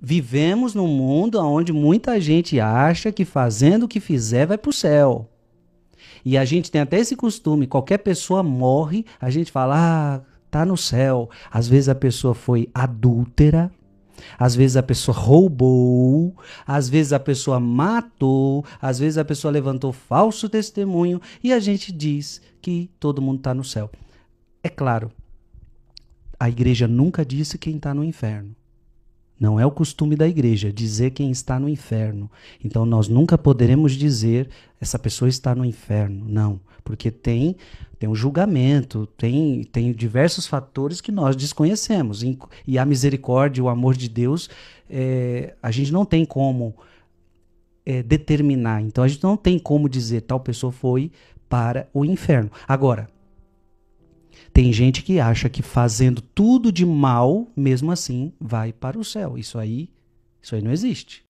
Vivemos num mundo onde muita gente acha que fazendo o que fizer vai para o céu. E a gente tem até esse costume, qualquer pessoa morre, a gente fala, ah, tá no céu. Às vezes a pessoa foi adúltera, às vezes a pessoa roubou, às vezes a pessoa matou, às vezes a pessoa levantou falso testemunho e a gente diz que todo mundo está no céu. É claro, a igreja nunca disse quem está no inferno. Não é o costume da igreja dizer quem está no inferno. Então nós nunca poderemos dizer essa pessoa está no inferno. Não, porque tem tem um julgamento, tem, tem diversos fatores que nós desconhecemos. E a misericórdia, o amor de Deus, é, a gente não tem como é, determinar. Então a gente não tem como dizer tal pessoa foi para o inferno. Agora, tem gente que acha que fazendo tudo de mal, mesmo assim, vai para o céu. Isso aí, isso aí não existe.